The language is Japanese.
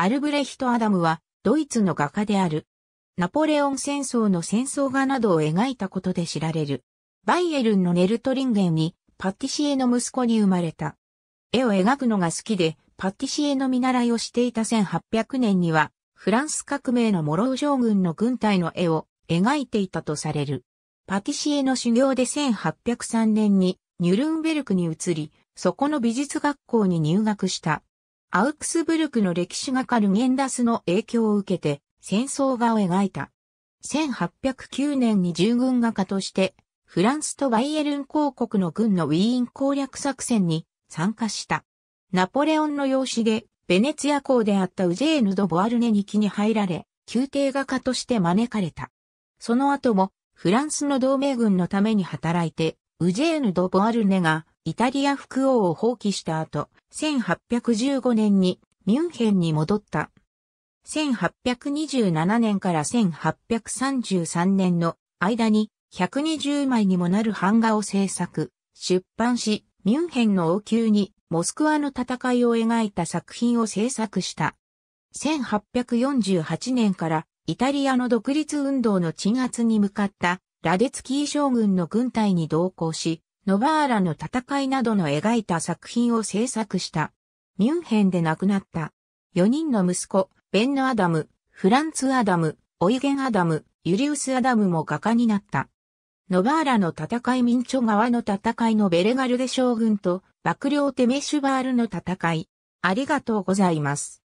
アルブレヒト・アダムは、ドイツの画家である。ナポレオン戦争の戦争画などを描いたことで知られる。バイエルンのネルトリンゲンに、パティシエの息子に生まれた。絵を描くのが好きで、パティシエの見習いをしていた1800年には、フランス革命のモロー将軍の軍隊の絵を描いていたとされる。パティシエの修行で1803年にニュルンベルクに移り、そこの美術学校に入学した。アウクスブルクの歴史がかルゲンダスの影響を受けて戦争画を描いた。1809年に従軍画家としてフランスとバイエルン公国の軍のウィーン攻略作戦に参加した。ナポレオンの養子でベネツィア公であったウジェーヌ・ド・ボアルネニキに入られ、宮廷画家として招かれた。その後もフランスの同盟軍のために働いてウジェーヌ・ド・ボアルネがイタリア副王を放棄した後、1815年にミュンヘンに戻った。1827年から1833年の間に120枚にもなる版画を制作、出版し、ミュンヘンの王宮にモスクワの戦いを描いた作品を制作した。1848年からイタリアの独立運動の鎮圧に向かったラデツキー将軍の軍隊に同行し、ノバーラの戦いなどの描いた作品を制作した。ミュンヘンで亡くなった。4人の息子、ベンノ・アダム、フランツ・アダム、オイゲン・アダム、ユリウス・アダムも画家になった。ノバーラの戦い民著側の戦いのベレガルデ将軍と、幕僚テメシュバールの戦い。ありがとうございます。